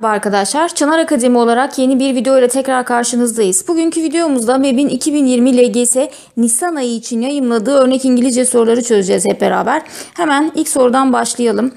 Merhaba arkadaşlar, Çınar Akademi olarak yeni bir video ile tekrar karşınızdayız. Bugünkü videomuzda MEB'in 2020 LGS Nisan ayı için yayımladığı örnek İngilizce soruları çözeceğiz hep beraber. Hemen ilk sorudan başlayalım.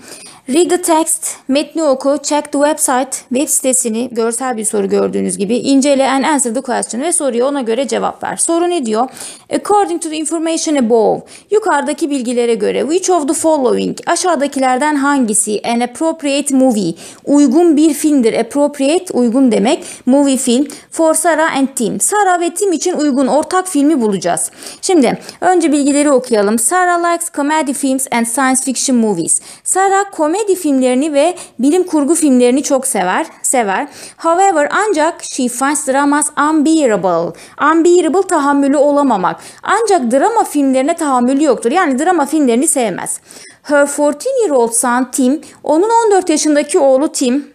Read the text, metni oku, check the website, web sitesini görsel bir soru gördüğünüz gibi incele and answer the question ve soruya ona göre cevap ver. Soru ne diyor? According to the information above, yukarıdaki bilgilere göre which of the following, aşağıdakilerden hangisi an appropriate movie, uygun bir filmdir. Appropriate uygun demek, movie film for Sarah and Tim. Sarah ve Tim için uygun ortak filmi bulacağız. Şimdi önce bilgileri okuyalım. Sarah likes comedy films and science fiction movies. Sarah komedi komedi filmlerini ve bilim kurgu filmlerini çok sever. sever. However ancak she finds dramas unbearable. Unbearable tahammülü olamamak. Ancak drama filmlerine tahammülü yoktur. Yani drama filmlerini sevmez. Her 14 year old son Tim, onun 14 yaşındaki oğlu Tim,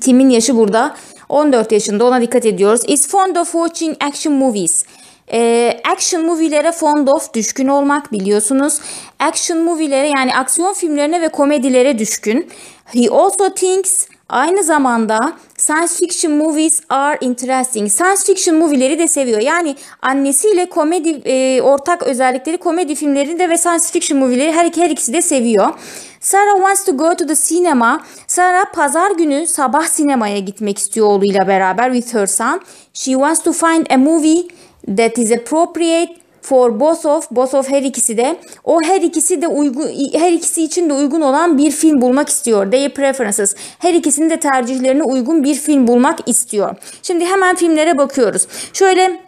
Tim'in yaşı burada 14 yaşında ona dikkat ediyoruz. Is fond of watching action movies. E, action movie'lere fond of düşkün olmak biliyorsunuz. Action movie'lere yani aksiyon filmlerine ve komedilere düşkün. He also thinks Aynı zamanda science fiction movies are interesting. Science fiction movie'leri de seviyor. Yani annesiyle komedi e, ortak özellikleri komedi filmlerini de ve science fiction movie'leri her, her ikisi de seviyor. Sarah wants to go to the cinema. Sarah pazar günü sabah sinemaya gitmek istiyor oğluyla beraber with her son. She wants to find a movie that is appropriate for both of both of her ikisi de o her ikisi de uygun her ikisi için de uygun olan bir film bulmak istiyor. Their preferences. Her ikisinin de tercihlerine uygun bir film bulmak istiyor. Şimdi hemen filmlere bakıyoruz. Şöyle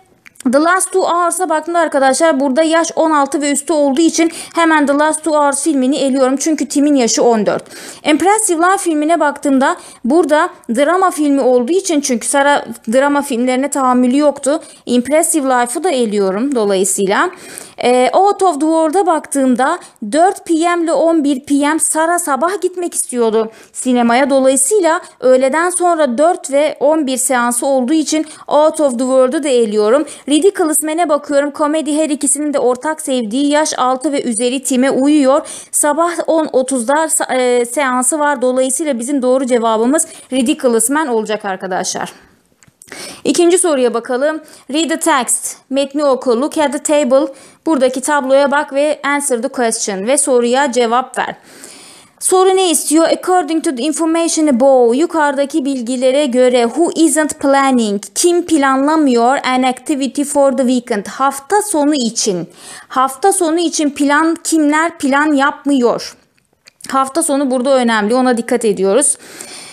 The Last Two Hours'a baktığımda arkadaşlar burada yaş 16 ve üstü olduğu için hemen The Last Two Hours filmini eliyorum. Çünkü Tim'in yaşı 14. Impressive Love filmine baktığımda burada drama filmi olduğu için çünkü Sara drama filmlerine tahammülü yoktu. Impressive Life'ı da eliyorum dolayısıyla. E, Out of the World'a baktığımda 4 pm ile 11 pm Sara sabah gitmek istiyordu sinemaya. Dolayısıyla öğleden sonra 4 ve 11 seansı olduğu için Out of the World'u da eliyorum. Ridiculous Man'e bakıyorum. Komedi her ikisinin de ortak sevdiği yaş 6 ve üzeri time uyuyor. Sabah 10.30'da e, seansı var. Dolayısıyla bizim doğru cevabımız Ridiculous Man olacak arkadaşlar. İkinci soruya bakalım. Read the text. Metni oku. Look at the table. Buradaki tabloya bak ve answer the question. Ve soruya cevap ver. Soru ne istiyor? According to the information above, yukarıdaki bilgilere göre who isn't planning, kim planlamıyor an activity for the weekend, hafta sonu için. Hafta sonu için plan kimler plan yapmıyor? Hafta sonu burada önemli. Ona dikkat ediyoruz.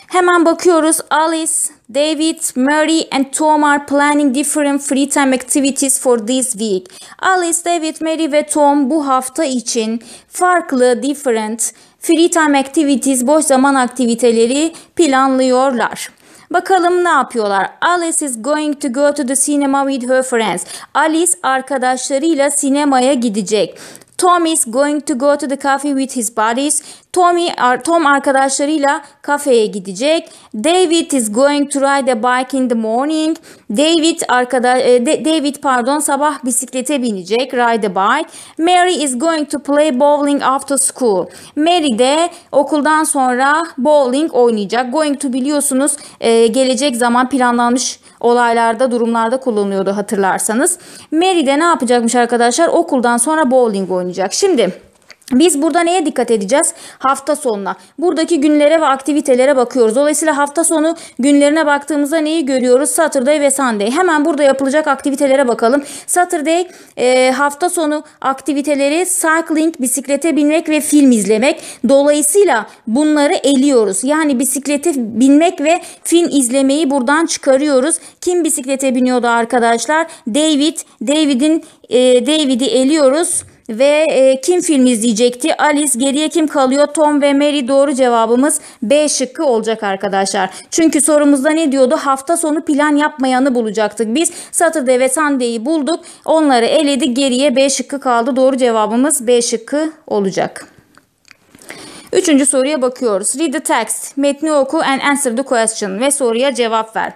Hemen bakıyoruz. Alice, David, Mary and Tom are planning different free time activities for this week. Alice, David, Mary ve Tom bu hafta için farklı, different free time activities, boş zaman aktiviteleri planlıyorlar. Bakalım ne yapıyorlar? Alice is going to go to the cinema with her friends. Alice arkadaşlarıyla sinemaya gidecek. Tom is going to go to the cafe with his buddies. Tommy, Tom arkadaşlarıyla kafeye gidecek. David is going to ride a bike in the morning. David arkadaş e, David pardon sabah bisiklete binecek. Ride a bike. Mary is going to play bowling after school. Mary de okuldan sonra bowling oynayacak. Going to biliyorsunuz e, gelecek zaman planlanmış olaylarda durumlarda kullanılıyordu hatırlarsanız. Mary de ne yapacakmış arkadaşlar? Okuldan sonra bowling oynayacak. Şimdi biz burada neye dikkat edeceğiz? Hafta sonuna. Buradaki günlere ve aktivitelere bakıyoruz. Dolayısıyla hafta sonu günlerine baktığımızda neyi görüyoruz? Saturday ve Sunday. Hemen burada yapılacak aktivitelere bakalım. Saturday e, hafta sonu aktiviteleri cycling, bisiklete binmek ve film izlemek. Dolayısıyla bunları eliyoruz. Yani bisiklete binmek ve film izlemeyi buradan çıkarıyoruz. Kim bisiklete biniyordu arkadaşlar? David. David'in e, David'i eliyoruz. Ve e, kim film izleyecekti? Alice. Geriye kim kalıyor? Tom ve Mary. Doğru cevabımız B şıkkı olacak arkadaşlar. Çünkü sorumuzda ne diyordu? Hafta sonu plan yapmayanı bulacaktık. Biz Saturday ve Sunday'i bulduk. Onları eledik. Geriye B şıkkı kaldı. Doğru cevabımız B şıkkı olacak. Üçüncü soruya bakıyoruz. Read the text. Metni oku and answer the question. Ve soruya cevap ver.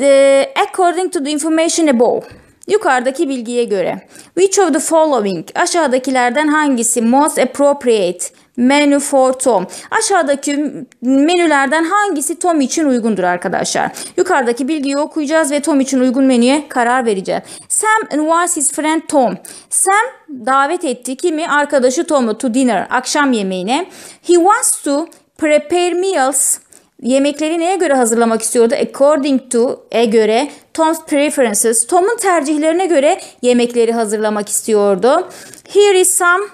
E, according to the information above. Yukarıdaki bilgiye göre Which of the following? Aşağıdakilerden hangisi most appropriate? menu for Tom. Aşağıdaki menülerden hangisi Tom için uygundur arkadaşlar? Yukarıdaki bilgiyi okuyacağız ve Tom için uygun menüye karar vereceğiz. Sam invites his friend Tom. Sam davet etti kimi? Arkadaşı Tom'u to dinner, akşam yemeğine. He wants to prepare meals Yemekleri neye göre hazırlamak istiyordu? According to e göre Tom's preferences. Tom'un tercihlerine göre yemekleri hazırlamak istiyordu. Here is some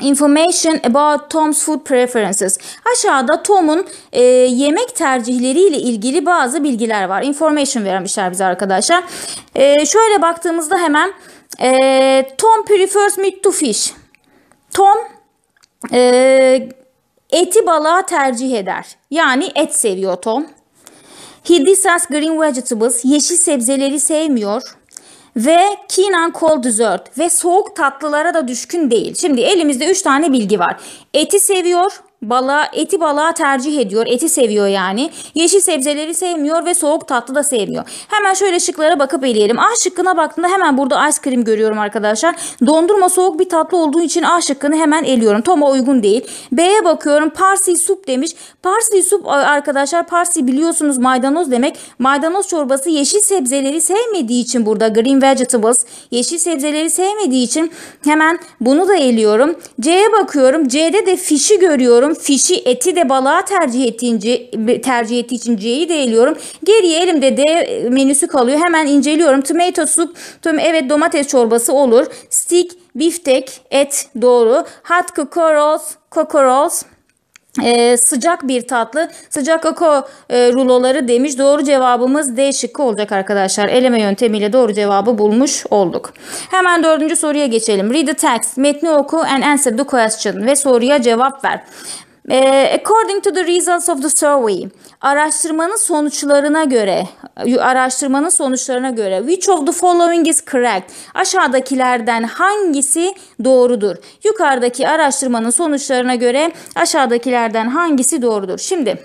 Information about Tom's food preferences. Aşağıda Tom'un e, yemek tercihleriyle ilgili bazı bilgiler var. Information vermişler bize arkadaşlar. E, şöyle baktığımızda hemen e, Tom prefers meat to fish. Tom e, eti balığa tercih eder. Yani et seviyor Tom. Hibiscus green vegetables yeşil sebzeleri sevmiyor ve keen on cold dessert ve soğuk tatlılara da düşkün değil. Şimdi elimizde 3 tane bilgi var. Eti seviyor, Bala eti balığa tercih ediyor. Eti seviyor yani. Yeşil sebzeleri sevmiyor ve soğuk tatlı da sevmiyor. Hemen şöyle şıklara bakıp eleyelim. A şıkkına baktığımda hemen burada ice cream görüyorum arkadaşlar. Dondurma soğuk bir tatlı olduğu için A şıkkını hemen eliyorum. Tom'a uygun değil. B'ye bakıyorum. parsley soup demiş. Parsley soup arkadaşlar parsley biliyorsunuz maydanoz demek. Maydanoz çorbası yeşil sebzeleri sevmediği için burada green vegetables yeşil sebzeleri sevmediği için hemen bunu da eliyorum. C'ye bakıyorum. C'de de fişi görüyorum eliyorum. Fişi eti de balığa tercih ettiğince tercih ettiği için C'yi de eliyorum. Geriye elimde D menüsü kalıyor. Hemen inceliyorum. Tomato soup. Tüm evet domates çorbası olur. steak biftek, et doğru. Hot cocoros, cocoros ee, sıcak bir tatlı sıcak ako e, ruloları demiş. Doğru cevabımız D şıkkı olacak arkadaşlar. Eleme yöntemiyle doğru cevabı bulmuş olduk. Hemen dördüncü soruya geçelim. Read the text. Metni oku and answer the question ve soruya cevap ver. Ee, according to the results of the survey, araştırmanın sonuçlarına göre, araştırmanın sonuçlarına göre which of the following is correct? Aşağıdakilerden hangisi doğrudur? Yukarıdaki araştırmanın sonuçlarına göre aşağıdakilerden hangisi doğrudur? Şimdi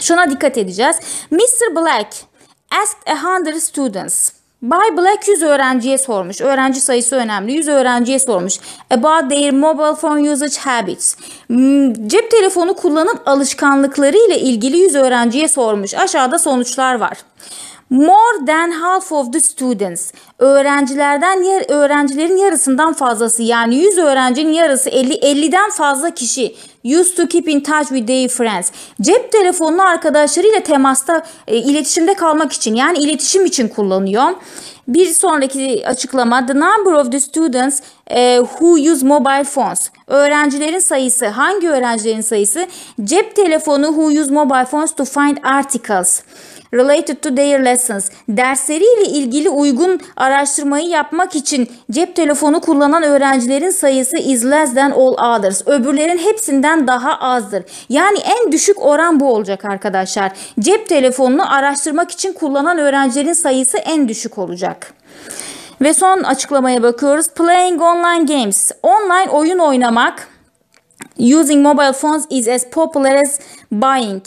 şuna dikkat edeceğiz. Mr. Black asked a hundred students Bay Black 100 öğrenciye sormuş. Öğrenci sayısı önemli. 100 öğrenciye sormuş. About their mobile phone usage habits. Hmm, cep telefonu kullanım alışkanlıkları ile ilgili 100 öğrenciye sormuş. Aşağıda sonuçlar var. More than half of the students. Öğrencilerden öğrencilerin yarısından fazlası yani 100 öğrencinin yarısı 50 50'den fazla kişi Used to keep in touch with their friends. Cep telefonunu arkadaşlarıyla temasta, e, iletişimde kalmak için yani iletişim için kullanıyor. Bir sonraki açıklama the number of the students e, who use mobile phones. Öğrencilerin sayısı hangi öğrencilerin sayısı? Cep telefonu who use mobile phones to find articles related to their lessons. Dersleriyle ilgili uygun araştırmayı yapmak için cep telefonu kullanan öğrencilerin sayısı is less than all others. Öbürlerin hepsinden %1'den daha azdır. Yani en düşük oran bu olacak arkadaşlar. Cep telefonunu araştırmak için kullanan öğrencilerin sayısı en düşük olacak. Ve son açıklamaya bakıyoruz. Playing online games. Online oyun oynamak Using mobile phones is as popular as buying.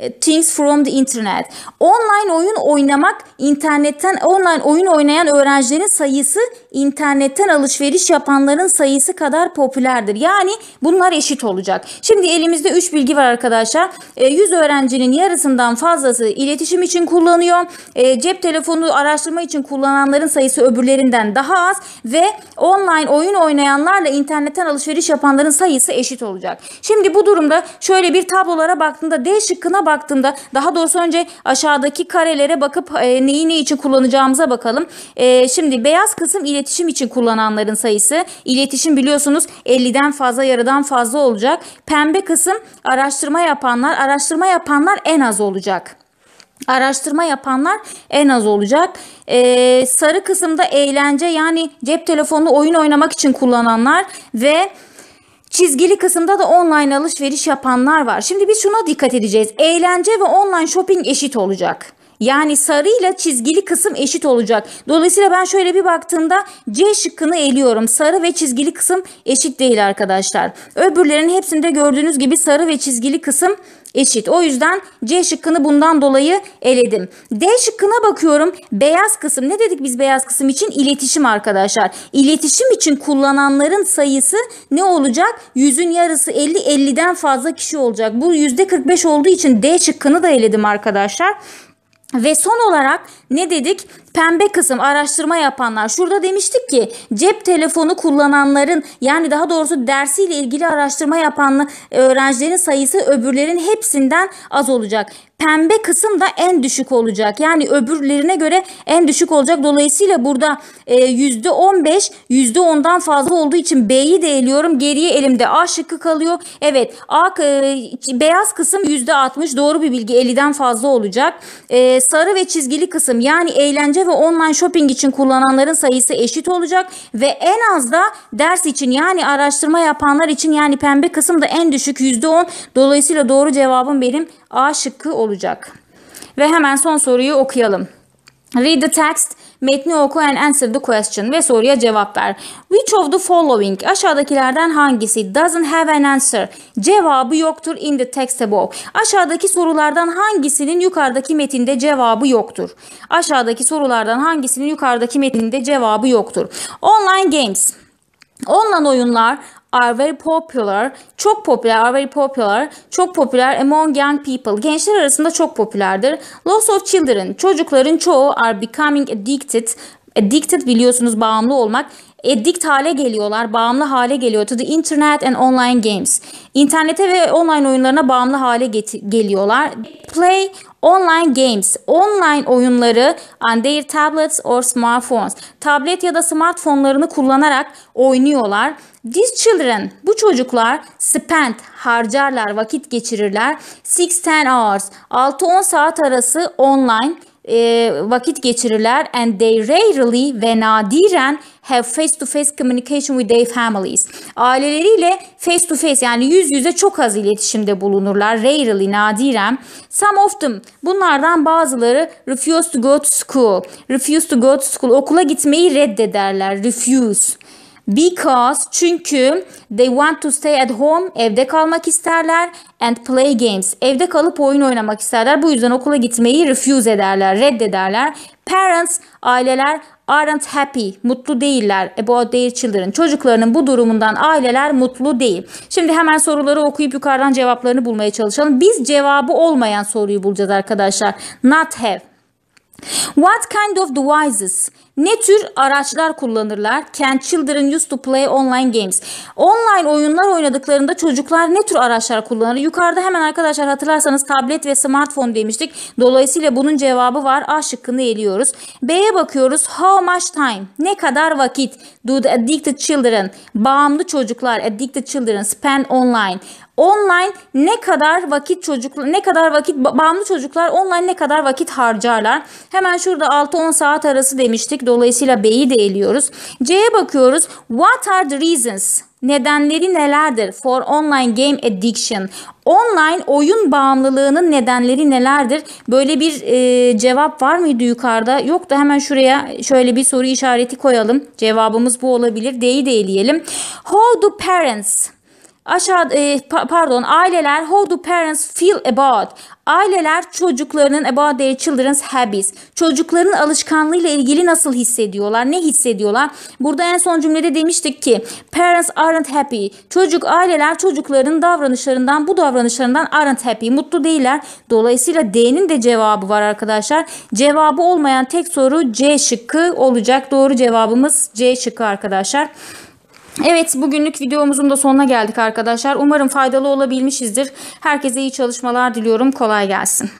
E, Things from the Internet. Online oyun oynamak internetten online oyun oynayan öğrencilerin sayısı internetten alışveriş yapanların sayısı kadar popülerdir. Yani bunlar eşit olacak. Şimdi elimizde 3 bilgi var arkadaşlar. 100 e, öğrencinin yarısından fazlası iletişim için kullanıyor. E, cep telefonu araştırma için kullananların sayısı öbürlerinden daha az ve online oyun oynayanlarla internetten alışveriş yapanların sayısı eşit olacak. Şimdi bu durumda şöyle bir tablolara baktığında D şıkkına baktığımda daha doğrusu önce aşağıdaki karelere bakıp e, neyi ne için kullanacağımıza bakalım. E, şimdi beyaz kısım iletişim için kullananların sayısı. İletişim biliyorsunuz 50'den fazla yarıdan fazla olacak. Pembe kısım araştırma yapanlar. Araştırma yapanlar en az olacak. Araştırma yapanlar en az olacak. Ee, sarı kısımda eğlence yani cep telefonu oyun oynamak için kullananlar ve çizgili kısımda da online alışveriş yapanlar var. Şimdi biz şuna dikkat edeceğiz. Eğlence ve online shopping eşit olacak. Yani sarıyla çizgili kısım eşit olacak. Dolayısıyla ben şöyle bir baktığımda C şıkkını eliyorum. Sarı ve çizgili kısım eşit değil arkadaşlar. Öbürlerin hepsinde gördüğünüz gibi sarı ve çizgili kısım eşit. O yüzden C şıkkını bundan dolayı eledim. D şıkkına bakıyorum. Beyaz kısım ne dedik biz beyaz kısım için? İletişim arkadaşlar. İletişim için kullananların sayısı ne olacak? Yüzün yarısı 50, 50'den fazla kişi olacak. Bu %45 olduğu için D şıkkını da eledim arkadaşlar. Ve son olarak ne dedik? pembe kısım araştırma yapanlar. Şurada demiştik ki cep telefonu kullananların yani daha doğrusu dersiyle ilgili araştırma yapan öğrencilerin sayısı öbürlerin hepsinden az olacak. Pembe kısım da en düşük olacak. Yani öbürlerine göre en düşük olacak. Dolayısıyla burada %15 e, %10'dan fazla olduğu için B'yi de eliyorum. Geriye elimde A şıkkı kalıyor. Evet A, e, beyaz kısım %60 doğru bir bilgi 50'den fazla olacak. E, sarı ve çizgili kısım yani eğlence öğrenci ve online shopping için kullananların sayısı eşit olacak ve en az da ders için yani araştırma yapanlar için yani pembe kısım da en düşük %10. Dolayısıyla doğru cevabım benim A şıkkı olacak. Ve hemen son soruyu okuyalım. Read the text, metni oku and answer the question ve soruya cevap ver. Which of the following aşağıdakilerden hangisi doesn't have an answer? Cevabı yoktur in the text above. Aşağıdaki sorulardan hangisinin yukarıdaki metinde cevabı yoktur? Aşağıdaki sorulardan hangisinin yukarıdaki metinde cevabı yoktur? Online games. Online oyunlar are very popular. Çok popüler, are very popular. Çok popüler among young people. Gençler arasında çok popülerdir. Lots of children. Çocukların çoğu are becoming addicted. Addicted biliyorsunuz bağımlı olmak addict hale geliyorlar, bağımlı hale geliyor to the internet and online games. İnternete ve online oyunlarına bağımlı hale geliyorlar. Play Online games, online oyunları on their tablets or smartphones. Tablet ya da smartphone'larını kullanarak oynuyorlar. These children, bu çocuklar spend, harcarlar, vakit geçirirler. 6-10 hours, 6-10 saat arası online e, vakit geçirirler and they rarely ve nadiren have face to face communication with their families. Aileleriyle face to face yani yüz yüze çok az iletişimde bulunurlar. Rarely nadiren. Some of them bunlardan bazıları refuse to go to school. Refuse to go to school. Okula gitmeyi reddederler. Refuse. Because çünkü they want to stay at home evde kalmak isterler and play games evde kalıp oyun oynamak isterler. Bu yüzden okula gitmeyi refuse ederler, reddederler. Parents aileler aren't happy, mutlu değiller about their children. Çocuklarının bu durumundan aileler mutlu değil. Şimdi hemen soruları okuyup yukarıdan cevaplarını bulmaya çalışalım. Biz cevabı olmayan soruyu bulacağız arkadaşlar. Not have. What kind of devices? Ne tür araçlar kullanırlar? Can children use to play online games? Online oyunlar oynadıklarında çocuklar ne tür araçlar kullanır? Yukarıda hemen arkadaşlar hatırlarsanız tablet ve smartphone demiştik. Dolayısıyla bunun cevabı var. A şıkkını eliyoruz. B'ye bakıyoruz. How much time? Ne kadar vakit? Do the addicted children, bağımlı çocuklar, addicted children spend online? online ne kadar vakit çocuklar ne kadar vakit bağımlı çocuklar online ne kadar vakit harcarlar? Hemen şurada 6-10 saat arası demiştik. Dolayısıyla B'yi de eliyoruz. C'ye bakıyoruz. What are the reasons? Nedenleri nelerdir? For online game addiction. Online oyun bağımlılığının nedenleri nelerdir? Böyle bir e, cevap var mıydı yukarıda? Yok da hemen şuraya şöyle bir soru işareti koyalım. Cevabımız bu olabilir. D'yi de eleyelim. How do parents aşağı e, pa pardon aileler how do parents feel about aileler çocuklarının about their children's habits çocukların alışkanlığı ile ilgili nasıl hissediyorlar ne hissediyorlar burada en son cümlede demiştik ki parents aren't happy çocuk aileler çocukların davranışlarından bu davranışlarından aren't happy mutlu değiller dolayısıyla D'nin de cevabı var arkadaşlar cevabı olmayan tek soru C şıkkı olacak doğru cevabımız C şıkkı arkadaşlar. Evet bugünlük videomuzun da sonuna geldik arkadaşlar. Umarım faydalı olabilmişizdir. Herkese iyi çalışmalar diliyorum. Kolay gelsin.